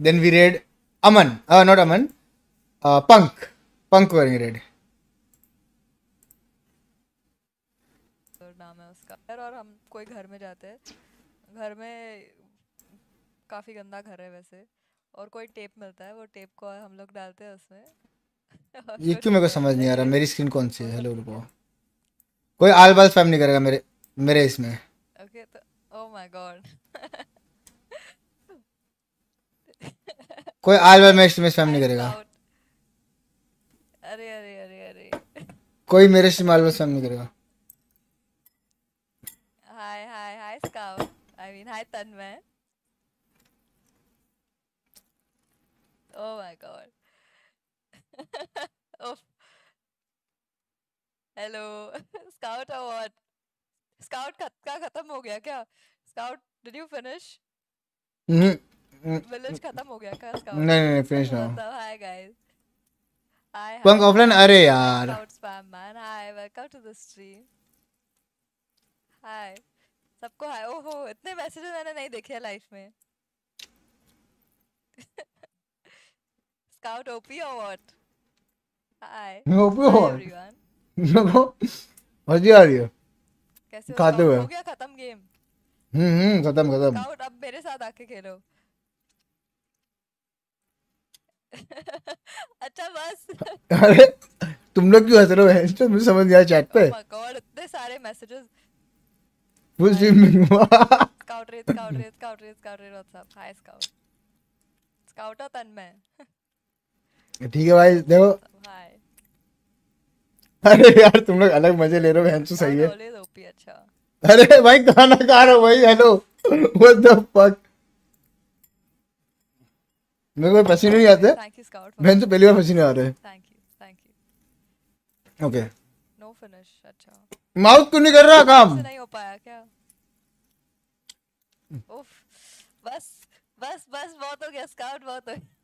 Then we read Aman, uh, not Aman, uh, Punk. Punk were read. कोई घर में जाते हैं घर में काफ़ी गंदा घर है वैसे और कोई टेप मिलता है वो टेप को हम लोग डालते हैं उसमें ये क्यों मेरे को समझ नहीं आ रहा मेरी स्क्रीन कौन सी है हेलो रुको कोई आल बाल फैम नहीं करेगा मेरे मेरे इसमें ओके तो ओ माय गॉड कोई आज बार मेरे में स्पैम नहीं करेगा अरे अरे अरे अरे कोई मेरे स्ट्रीम आज बार स्पैम नहीं करेगा hi hi hi scout I mean hi Tanmay Oh my god hello scout award scout का खत्म हो गया क्या स्काउट डिड यू फिनिश खत्म हो गया का नहीं नहीं फिनिश नाउ पंक ऑफलाइन अरे यार आउट हाय वेलकम टू सबको हाय ओहो इतने मैसेजेस मैंने नहीं देखे लाइफ में स्काउट ओपी और व्हाट हाय ओपी और or what? मजे आ रही है. कैसे खाते हुए. हो गया खत्म गेम. हम्म हम्म खत्म खत्म. स्काउट अब मेरे साथ आके खेलो. अच्छा बस अरे तुम लोग क्यों हंस रहे हो मुझे समझ गया चैट पे oh इतने सारे मैसेजेस में scout scout scout scout WhatsApp hi scout scout और ठीक है भाई देखो अरे यार तुम लोग अलग मजे ले रहे हो बहन तो सही है अच्छा अरे भाई गाना गा रहा भाई हेलो व्हाट द फक मेरे को पसीने नहीं आते बहन तो पहली बार पसीने आ रहे हैं ओके नो फिनिश अच्छा माउथ क्यों नहीं कर रहा काम नहीं हो पाया क्या उफ बस बस बस बहुत हो गया स्काउट बहुत हो गया